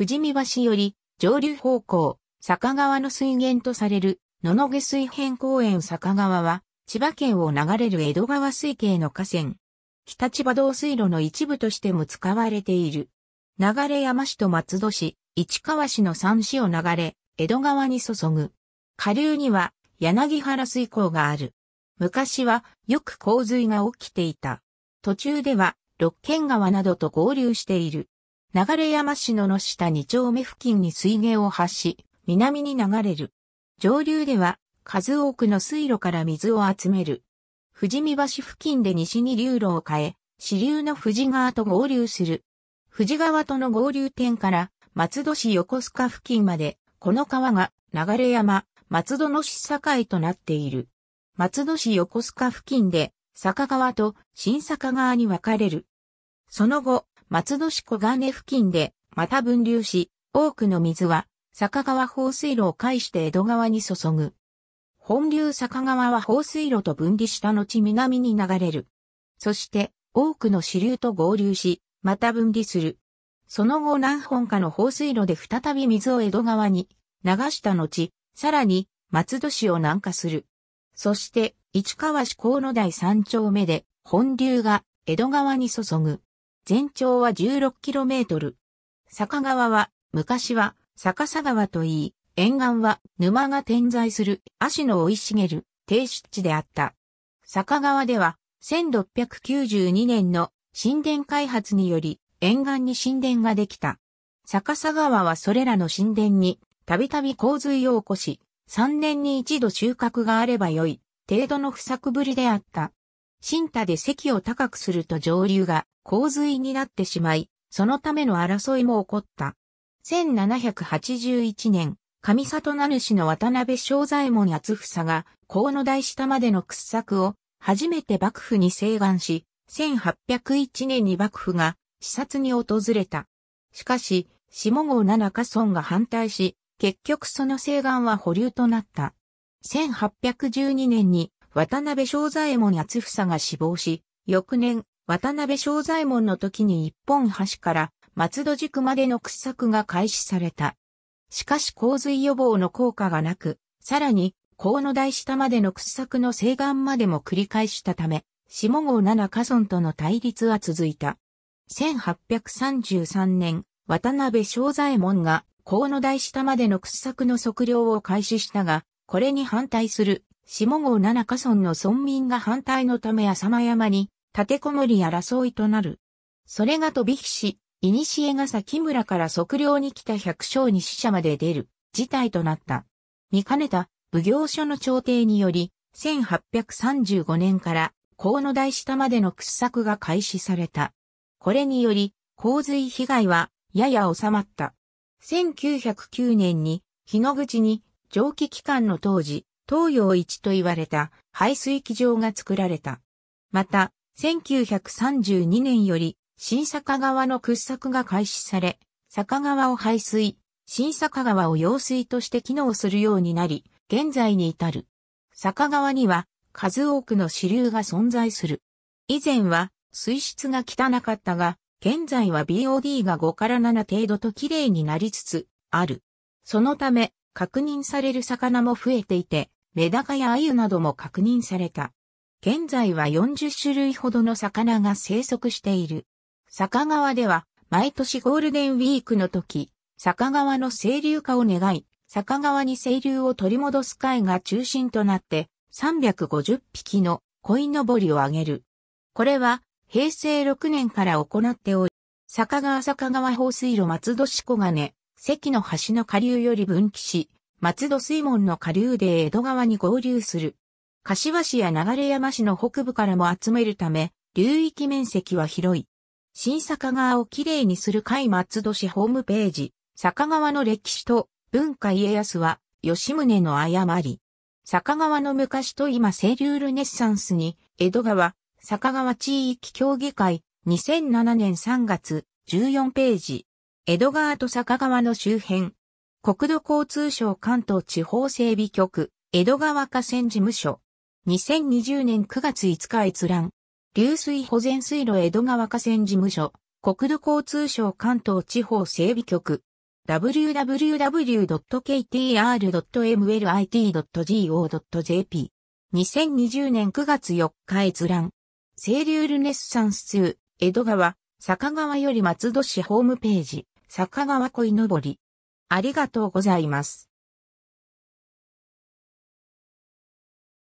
富士見橋より上流方向、坂川の水源とされる野々下水辺公園坂川は、千葉県を流れる江戸川水系の河川。北千葉道水路の一部としても使われている。流山市と松戸市、市川市の三市を流れ、江戸川に注ぐ。下流には柳原水港がある。昔はよく洪水が起きていた。途中では六軒川などと合流している。流山市の野下二丁目付近に水源を発し、南に流れる。上流では、数多くの水路から水を集める。富士見橋付近で西に流路を変え、支流の富士川と合流する。富士川との合流点から、松戸市横須賀付近まで、この川が流山、松戸の市境となっている。松戸市横須賀付近で、坂川と新坂川に分かれる。その後、松戸市小金付近で、また分流し、多くの水は、坂川放水路を介して江戸川に注ぐ。本流坂川は放水路と分離した後南に流れる。そして、多くの支流と合流し、また分離する。その後何本かの放水路で再び水を江戸川に流した後、さらに松戸市を南下する。そして、市川市河野台三丁目で本流が江戸川に注ぐ。全長は 16km。坂川は、昔は、逆さ川といい、沿岸は沼が点在する足の生い茂る低湿地であった。坂川では、1692年の神殿開発により、沿岸に神殿ができた。逆さ川はそれらの神殿に、たびたび洪水を起こし、3年に一度収穫があればよい、程度の不作ぶりであった。新田で席を高くすると上流が洪水になってしまい、そのための争いも起こった。1781年、上里名主の渡辺正左衛門厚房が、河野大下までの掘削を、初めて幕府に請願し、1801年に幕府が視察に訪れた。しかし、下郷七家村が反対し、結局その請願は保留となった。1812年に渡辺正左衛門厚房が死亡し、翌年、渡辺正左衛門の時に一本橋から松戸宿までの掘削が開始された。しかし洪水予防の効果がなく、さらに、河野台下までの掘削の西岸までも繰り返したため、下郷七河村との対立は続いた。1833年、渡辺正左衛門が河野台下までの掘削の測量を開始したが、これに反対する下郷七ヶ村の村民が反対のため浅間山に立てこもり争いとなる。それが飛び火し、古が崎村から測量に来た百姓に死者まで出る事態となった。見かねた奉行所の調停により、1835年から河野台下までの掘削が開始された。これにより、洪水被害はやや収まった。1909年に、日野口に蒸気機関の当時、東洋一と言われた排水機場が作られた。また、1932年より、新坂川の掘削が開始され、坂川を排水、新坂川を用水として機能するようになり、現在に至る。坂川には数多くの支流が存在する。以前は水質が汚かったが、現在は BOD が5から7程度と綺麗になりつつある。そのため、確認される魚も増えていて、メダカやアユなども確認された。現在は40種類ほどの魚が生息している。坂川では、毎年ゴールデンウィークの時、坂川の清流化を願い、坂川に清流を取り戻す会が中心となって、350匹の鯉のぼりをあげる。これは、平成6年から行っており、坂川坂川放水路松戸市小金、関の橋の下流より分岐し、松戸水門の下流で江戸川に合流する。柏市や流山市の北部からも集めるため、流域面積は広い。新坂川をきれいにする会松戸市ホームページ、坂川の歴史と文化家康は、吉宗の誤り。坂川の昔と今清流ルネッサンスに、江戸川、坂川地域協議会、2007年3月、14ページ。江戸川と坂川の周辺、国土交通省関東地方整備局、江戸川河川事務所。2020年9月5日閲覧。流水保全水路江戸川河川事務所。国土交通省関東地方整備局。www.ktr.mlit.go.jp。2020年9月4日閲覧。清流ルネッサンス2、江戸川、坂川より松戸市ホームページ、坂川恋のぼり。ありがとうございます。